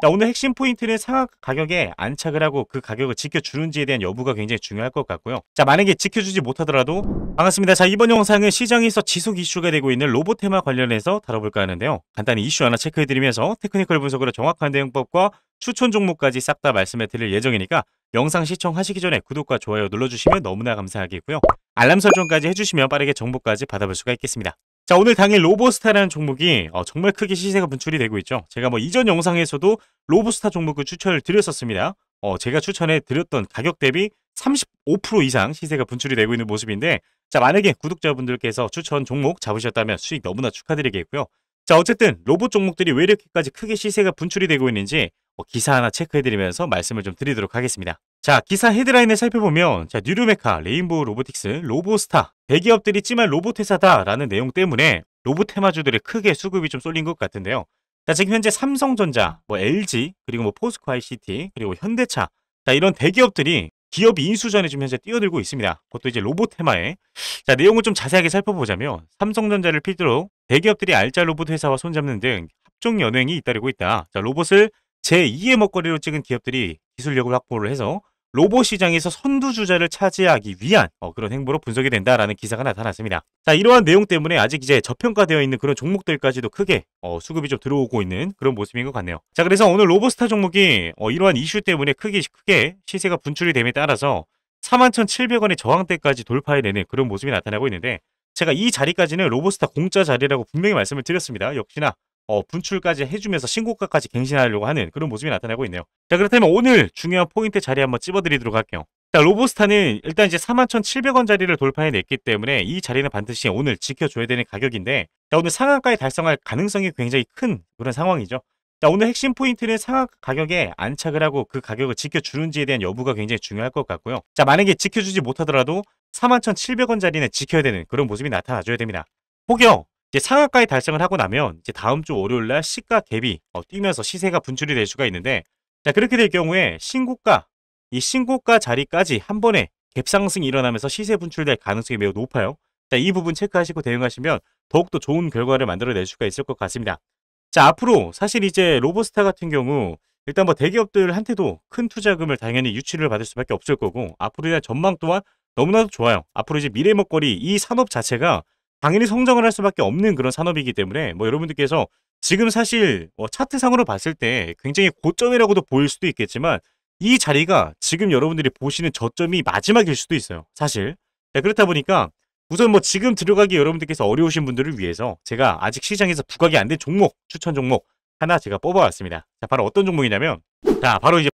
자, 오늘 핵심 포인트는 상하 가격에 안착을 하고 그 가격을 지켜주는지에 대한 여부가 굉장히 중요할 것 같고요. 자, 만약에 지켜주지 못하더라도 반갑습니다. 자, 이번 영상은 시장에서 지속 이슈가 되고 있는 로봇 테마 관련해서 다뤄볼까 하는데요. 간단히 이슈 하나 체크해드리면서 테크니컬 분석으로 정확한 대응법과 추천 종목까지 싹 다 말씀해드릴 예정이니까 영상 시청하시기 전에 구독과 좋아요 눌러주시면 너무나 감사하겠고요. 알람 설정까지 해주시면 빠르게 정보까지 받아볼 수가 있겠습니다. 자 오늘 당일 로보스타라는 종목이 어, 정말 크게 시세가 분출이 되고 있죠. 제가 뭐 이전 영상에서도 로보스타 종목을 추천을 드렸었습니다. 어, 제가 추천해 드렸던 가격 대비 35% 이상 시세가 분출이 되고 있는 모습인데 자 만약에 구독자분들께서 추천 종목 잡으셨다면 수익 너무나 축하드리겠고요. 자 어쨌든 로봇 종목들이 왜 이렇게까지 크게 시세가 분출이 되고 있는지 어, 기사 하나 체크해드리면서 말씀을 좀 드리도록 하겠습니다. 자, 기사 헤드라인을 살펴보면 자, 뉴르메카, 레인보우 로보틱스, 로보스타 대기업들이 찜할 로봇 회사다라는 내용 때문에 로봇 테마주들의 크게 수급이 좀 쏠린 것 같은데요. 자, 지금 현재 삼성전자, 뭐 LG, 그리고 뭐 포스코 ICT, 그리고 현대차 자, 이런 대기업들이 기업 인수전에 좀 현재 뛰어들고 있습니다. 그것도 이제 로봇 테마에. 자, 내용을 좀 자세하게 살펴보자면 삼성전자를 필두로 대기업들이 알짜 로봇 회사와 손잡는 등 합종 연횡이 잇따르고 있다. 자, 로봇을 제2의 먹거리로 찍은 기업들이 기술력을 확보를 해서 로봇 시장에서 선두주자를 차지하기 위한 어, 그런 행보로 분석이 된다라는 기사가 나타났습니다. 자 이러한 내용 때문에 아직 이제 저평가되어 있는 그런 종목들까지도 크게 어, 수급이 좀 들어오고 있는 그런 모습인 것 같네요. 자 그래서 오늘 로보스타 종목이 어, 이러한 이슈 때문에 크게 크게 시세가 분출이 됨에 따라서 41,700원의 저항대까지 돌파해내는 그런 모습이 나타나고 있는데 제가 이 자리까지는 로보스타 공짜 자리라고 분명히 말씀을 드렸습니다. 역시나 어, 분출까지 해주면서 신고가까지 갱신하려고 하는 그런 모습이 나타나고 있네요. 자 그렇다면 오늘 중요한 포인트 자리 한번 찝어드리도록 할게요. 자 로보스타는 일단 이제 41,700원 자리를 돌파해냈기 때문에 이 자리는 반드시 오늘 지켜줘야 되는 가격인데 자 오늘 상한가에 달성할 가능성이 굉장히 큰 그런 상황이죠. 자 오늘 핵심 포인트는 상한 가격에 안착을 하고 그 가격을 지켜주는지에 대한 여부가 굉장히 중요할 것 같고요. 자 만약에 지켜주지 못하더라도 41,700원짜리는 지켜야 되는 그런 모습이 나타나줘야 됩니다. 혹여 이제 상한가에 달성을 하고 나면 이제 다음 주 월요일 날 시가 갭이 어, 뛰면서 시세가 분출이 될 수가 있는데 자 그렇게 될 경우에 신고가 이 신고가 자리까지 한 번에 갭상승이 일어나면서 시세 분출될 가능성이 매우 높아요. 자, 이 부분 체크하시고 대응하시면 더욱더 좋은 결과를 만들어낼 수가 있을 것 같습니다. 자, 앞으로 사실 이제 로보스타 같은 경우 일단 뭐 대기업들한테도 큰 투자금을 당연히 유치를 받을 수밖에 없을 거고 앞으로의 전망 또한 너무나도 좋아요. 앞으로 이제 미래 먹거리 이 산업 자체가 당연히 성장을 할 수밖에 없는 그런 산업이기 때문에 뭐 여러분들께서 지금 사실 뭐 차트상으로 봤을 때 굉장히 고점이라고도 보일 수도 있겠지만 이 자리가 지금 여러분들이 보시는 저점이 마지막일 수도 있어요. 사실. 자, 네, 그렇다 보니까 우선 뭐 지금 들어가기 여러분들께서 어려우신 분들을 위해서 제가 아직 시장에서 부각이 안 된 종목, 추천 종목 하나 제가 뽑아왔습니다. 자, 바로 어떤 종목이냐면 자, 바로 이제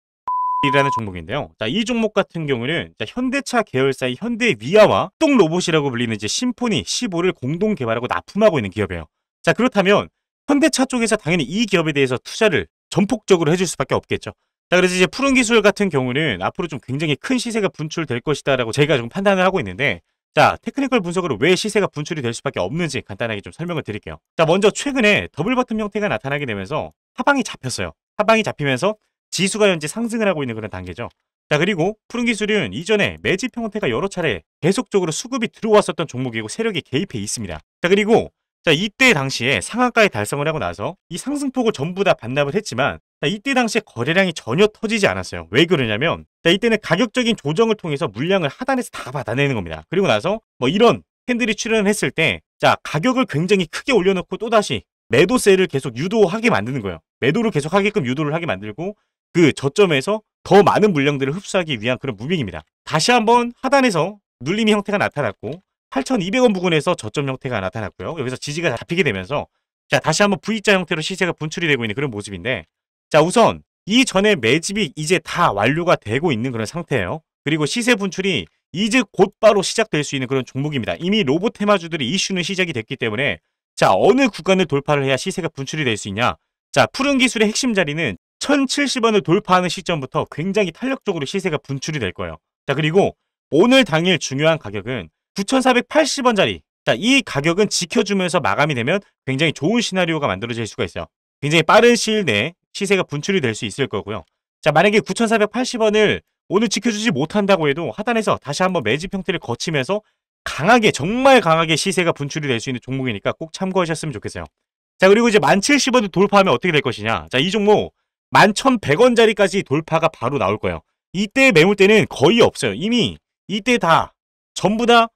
이라는 종목인데요. 자, 이 종목 같은 경우는 자, 현대차 계열사의 현대 위아와 똥 로봇이라고 불리는 이제 심포니 15를 공동 개발하고 납품하고 있는 기업이에요. 자, 그렇다면 현대차 쪽에서 당연히 이 기업에 대해서 투자를 전폭적으로 해줄 수밖에 없겠죠. 자, 그래서 이제 푸른 기술 같은 경우는 앞으로 좀 굉장히 큰 시세가 분출될 것이다라고 제가 좀 판단을 하고 있는데 자, 테크니컬 분석으로 왜 시세가 분출이 될 수밖에 없는지 간단하게 좀 설명을 드릴게요. 자, 먼저 최근에 더블 버튼 형태가 나타나게 되면서 하방이 잡혔어요. 하방이 잡히면서 지수가 현재 상승을 하고 있는 그런 단계죠. 자 그리고 푸른 기술은 이전에 매집 형태가 여러 차례 계속적으로 수급이 들어왔었던 종목이고 세력이 개입해 있습니다. 자 그리고 자 이때 당시에 상한가에 달성을 하고 나서 이 상승폭을 전부 다 반납을 했지만 자, 이때 당시에 거래량이 전혀 터지지 않았어요. 왜 그러냐면 자, 이때는 가격적인 조정을 통해서 물량을 하단에서 다 받아내는 겁니다. 그리고 나서 뭐 이런 팬들이 출연을 했을 때 자, 가격을 굉장히 크게 올려놓고 또다시 매도세를 계속 유도하게 만드는 거예요. 매도를 계속 하게끔 유도를 하게 만들고 그 저점에서 더 많은 물량들을 흡수하기 위한 그런 무빙입니다. 다시 한번 하단에서 눌림 형태가 나타났고 8,200원 부근에서 저점 형태가 나타났고요. 여기서 지지가 잡히게 되면서 자 다시 한번 V자 형태로 시세가 분출이 되고 있는 그런 모습인데 자 우선 이전에 매집이 이제 다 완료가 되고 있는 그런 상태예요. 그리고 시세 분출이 이제 곧바로 시작될 수 있는 그런 종목입니다. 이미 로봇 테마주들이 이슈는 시작이 됐기 때문에 자 어느 구간을 돌파를 해야 시세가 분출이 될 수 있냐 자 푸른 기술의 핵심 자리는 1070원을 돌파하는 시점부터 굉장히 탄력적으로 시세가 분출이 될 거예요. 자 그리고 오늘 당일 중요한 가격은 9,480원짜리 자, 이 가격은 지켜주면서 마감이 되면 굉장히 좋은 시나리오가 만들어질 수가 있어요. 굉장히 빠른 시일 내에 시세가 분출이 될 수 있을 거고요. 자, 만약에 9,480원을 오늘 지켜주지 못한다고 해도 하단에서 다시 한번 매집 형태를 거치면서 강하게 정말 강하게 시세가 분출이 될 수 있는 종목이니까 꼭 참고하셨으면 좋겠어요. 자, 그리고 이제 1,070원을 돌파하면 어떻게 될 것이냐. 자, 이 종목 11,100원짜리까지 돌파가 바로 나올 거예요. 이때 매물대는 거의 없어요. 이미 이때 다 전부 다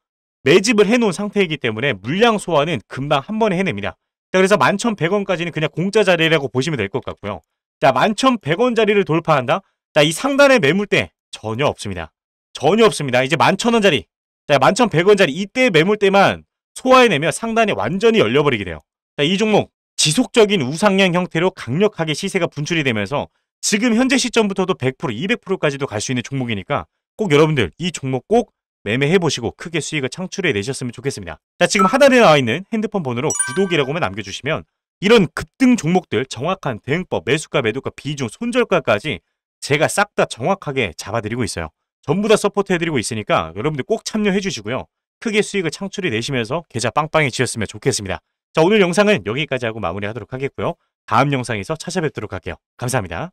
매집을 해놓은 상태이기 때문에 물량 소화는 금방 한 번에 해냅니다. 자, 그래서 11,100원까지는 그냥 공짜 자리라고 보시면 될 것 같고요. 자, 11,100원 자리를 돌파한다? 자, 이 상단의 매물대 전혀 없습니다. 전혀 없습니다. 이제 11,000원 자리. 자, 11,100원 자리 이때 매물대만 소화해내면 상단이 완전히 열려버리게 돼요. 자, 이 종목 지속적인 우상향 형태로 강력하게 시세가 분출이 되면서 지금 현재 시점부터도 100% 200%까지도 갈 수 있는 종목이니까 꼭 여러분들 이 종목 꼭 매매해보시고 크게 수익을 창출해 내셨으면 좋겠습니다. 자 지금 하단에 나와 있는 핸드폰 번호로 구독이라고만 남겨주시면 이런 급등 종목들 정확한 대응법, 매수가, 매도가, 비중, 손절가까지 제가 싹 다 정확하게 잡아드리고 있어요. 전부 다 서포트해드리고 있으니까 여러분들 꼭 참여해주시고요. 크게 수익을 창출해 내시면서 계좌 빵빵해지셨으면 좋겠습니다. 자 오늘 영상은 여기까지 하고 마무리하도록 하겠고요. 다음 영상에서 찾아뵙도록 할게요. 감사합니다.